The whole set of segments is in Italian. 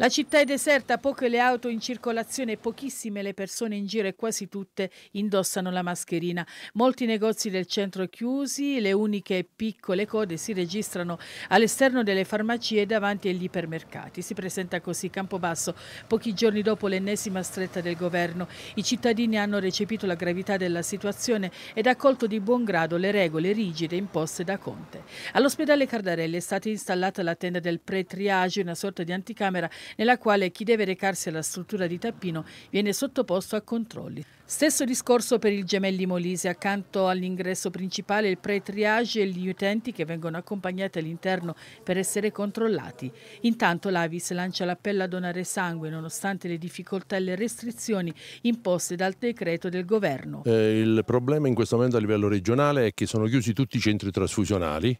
La città è deserta, poche le auto in circolazione, pochissime le persone in giro e quasi tutte indossano la mascherina. Molti negozi del centro chiusi, le uniche piccole code si registrano all'esterno delle farmacie e davanti agli ipermercati. Si presenta così Campobasso pochi giorni dopo l'ennesima stretta del governo. I cittadini hanno recepito la gravità della situazione ed accolto di buon grado le regole rigide imposte da Conte. All'ospedale Cardarelli è stata installata la tenda del pre-triage, una sorta di anticamera nella quale chi deve recarsi alla struttura di Tappino viene sottoposto a controlli. Stesso discorso per il Gemelli Molise, accanto all'ingresso principale il pre-triage e gli utenti che vengono accompagnati all'interno per essere controllati. Intanto l'Avis lancia l'appello a donare sangue nonostante le difficoltà e le restrizioni imposte dal decreto del governo. Eh, il problema in questo momento a livello regionale è che sono chiusi tutti i centri trasfusionali.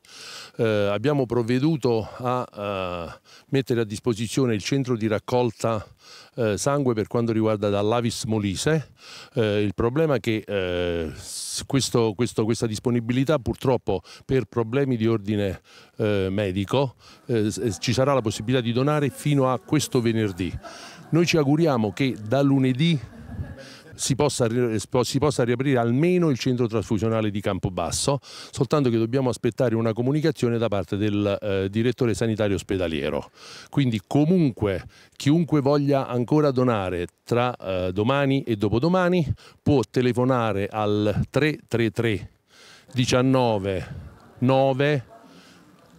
Eh, abbiamo provveduto a, a eh, mettere a disposizione il centro centro di raccolta eh, sangue per quanto riguarda dall'Avis Molise. Eh, il problema è che eh, questo, questo, questa disponibilità purtroppo per problemi di ordine eh, medico eh, eh, ci sarà la possibilità di donare fino a questo venerdì. Noi ci auguriamo che da lunedì si possa, eh, si possa riaprire almeno il centro trasfusionale di Campobasso, soltanto che dobbiamo aspettare una comunicazione da parte del eh, direttore sanitario ospedaliero. Quindi comunque chiunque voglia ancora donare tra eh, domani e dopodomani può telefonare al 333 19 9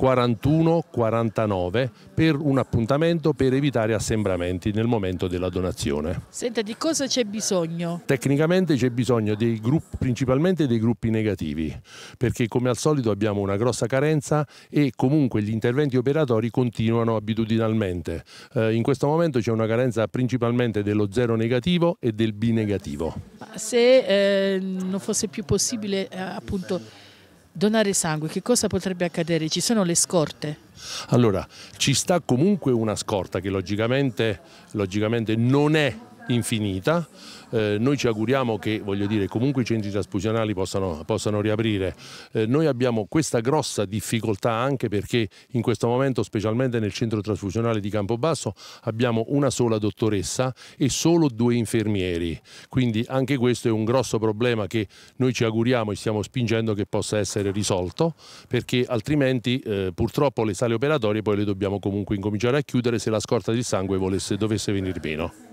41-49 per un appuntamento per evitare assembramenti nel momento della donazione. Senta, di cosa c'è bisogno? Tecnicamente c'è bisogno dei gruppi, principalmente dei gruppi negativi, perché come al solito abbiamo una grossa carenza e comunque gli interventi operatori continuano abitudinalmente. Eh, in questo momento c'è una carenza principalmente dello zero negativo e del B negativo. Ma se eh, non fosse più possibile eh, appunto Donare sangue, che cosa potrebbe accadere? Ci sono le scorte? Allora, ci sta comunque una scorta che logicamente, logicamente non è infinita. Eh, noi ci auguriamo che dire, comunque i centri trasfusionali possano, possano riaprire. Eh, noi abbiamo questa grossa difficoltà anche perché in questo momento, specialmente nel centro trasfusionale di Campobasso, abbiamo una sola dottoressa e solo due infermieri. Quindi anche questo è un grosso problema che noi ci auguriamo e stiamo spingendo che possa essere risolto perché altrimenti eh, purtroppo le sale operatorie poi le dobbiamo comunque incominciare a chiudere se la scorta di sangue volesse, dovesse venire meno.